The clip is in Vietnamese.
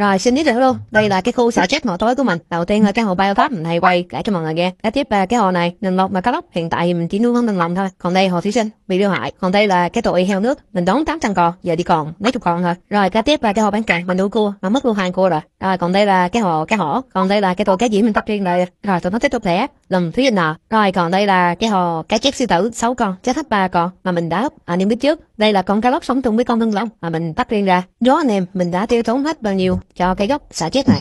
Rồi xin giới thiệu luôn, ừ. đây là cái khu xả chết màu tối của mình. Đầu tiên là cái hồ Biotop mình hay quay kể cho mọi người nghe. Kế tiếp là cái hồ này, nền lọc và cá lóc. Hiện tại mình chỉ nuôi mắm nền lòng thôi. Còn đây hồ thủy sinh bị lưu hại. Còn đây là cái tụi heo nước, mình đón 800 con, giờ đi còn mấy chục con thôi. Rồi kế tiếp là cái hồ bán càng, mình nuôi cua mà mất luôn hai cua rồi. Rồi còn đây là cái hồ cá hổ, còn đây là cái tụi cá gì mình tập riêng lại Rồi tụi nó tiếp tục đẻ lần thứ nhất nọ rồi còn đây là cái hồ cái chép sư tử 6 con chết hết ba con mà mình đã hấp à, niêm biết trước đây là con cá lóc sống chung với con thân long mà mình tách riêng ra đó anh em mình đã tiêu tốn hết bao nhiêu cho cái gốc xả chết này